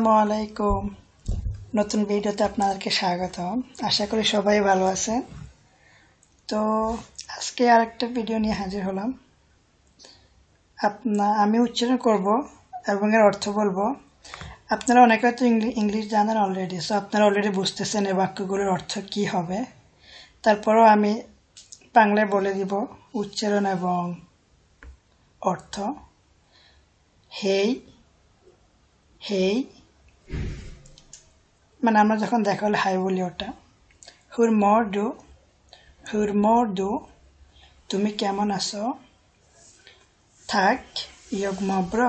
আসসালামু আলাইকুম নতুন ভিডিওতে আপনাদেরকে স্বাগত আশা করি সবাই ভালো আছেন তো আজকে আরেকটা ভিডিও নিয়ে হাজির হলাম আপনা আমি উচ্চারণ করব এবং এর অর্থ বলবো আপনারা অনেকে হয়তো ইংলিশ জানেন অলরেডি সো আপনারা অলরেডি বুঝতেছেন এই বাক্যগুলোর অর্থ কি হবে তারপরও আমি বাংলায় বলে দিব উচ্চারণ এবং অর্থ হেই হেই মানে আমরা যখন দেখা হাই বলি ওটা হুর মর দু হুর মর দু তুমি কেমন আছো থাক ইয়গ ম ব্র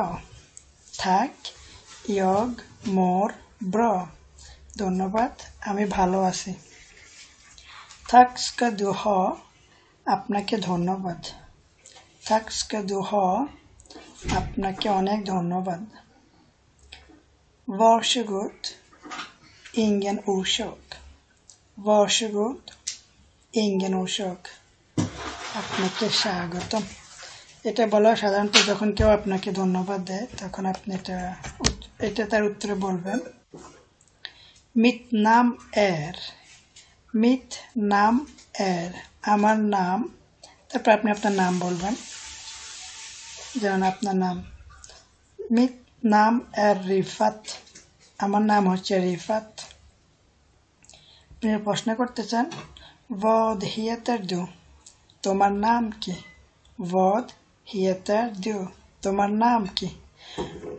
থাক ইয়গ মোর ব্র ধন্যবাদ আমি ভালো আছি থাকস থাকস্কা দুহ আপনাকে ধন্যবাদ থাকস থাকস্কা দুহ আপনাকে অনেক ধন্যবাদ গুড Ingen orsak. Varsågod. Ingen orsak. আপনাকে স্বাগতম এটা বলা সাধারণত যখন কেউ আপনাকে ধন্যবাদ দেয় তখন আপনি এটা এটা তার উত্তরে বলবেন মিত নাম এর মিত নাম এর আমার নাম তারপর আপনি আপনার নাম বলবেন যেমন আপনার নাম মিত নাম এর রিফাত আমার নাম হচ্ছে রিফাত আপনি প্রশ্ন করতে চান বদ হিয়াতার দু তোমার নাম কি বদ হিয়াতার দু তোমার নাম কি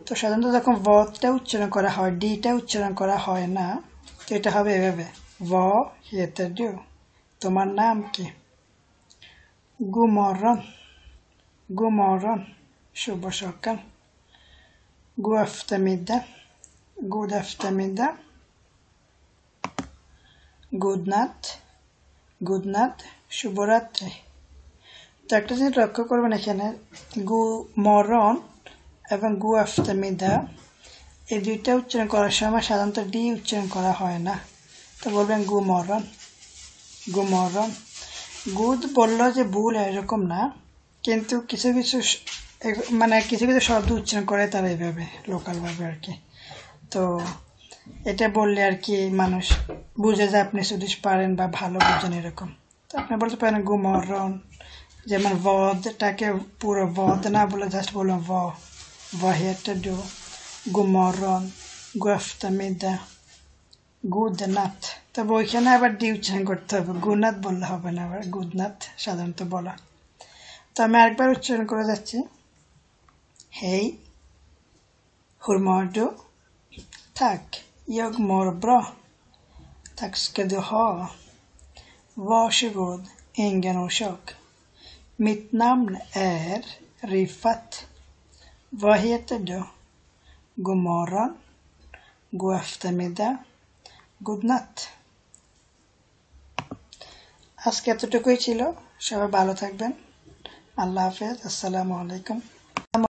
তো সাধারণত যখন বদটা উচ্চারণ করা হয় ডিটা উচ্চারণ করা হয় না তো এটা হবে এভাবে ব হিয়াতার দু তোমার নাম কি গুমরন গুমরন শুভ সকাল গু আফতামিদা God আফতামিদা গুড নাথ গুড নাথ শুভরাত্রি তো একটা জিনিস লক্ষ্য করবেন এখানে গু মরণ এবং গু আফতামিদা এই দুইটা উচ্চারণ করার সময় সাধারণত ডি উচ্চারণ করা হয় না তো বলবেন গু মরণ গু মরণ গুদ বললো যে ভুল এরকম না কিন্তু কিছু কিছু মানে কিছু কিছু শব্দ উচ্চারণ করে তারা এইভাবে লোকালভাবে আর কি তো এটা বললে আর কি মানুষ বুঝে যায় আপনি সুইডিশ পারেন বা ভালো বুঝেন এরকম তো আপনি বলতে পারেন গুমরন যেমন ভদটাকে পুরো ভদ না বলে জাস্ট বললাম ব বহেটা ডু গুমরন গুয়াফতামিদা গুড নাথ তবে ওইখানে আবার ডিউচ্চারণ করতে হবে গুনাথ বললে হবে না আবার গুদনাথ সাধারণত বলা তো আমি আরেকবার উচ্চারণ করে যাচ্ছি হেই হুরমডু থাক Jag mår bra. Tack ska du ha. Varsågod, ingen orsak. Mitt namn är Rifat. Vad heter du? God morgon. God eftermiddag. God natt. আজকে এতটুকুই ছিল সবাই ভালো থাকবেন আল্লাহ হাফেজ আসসালামু আলাইকুম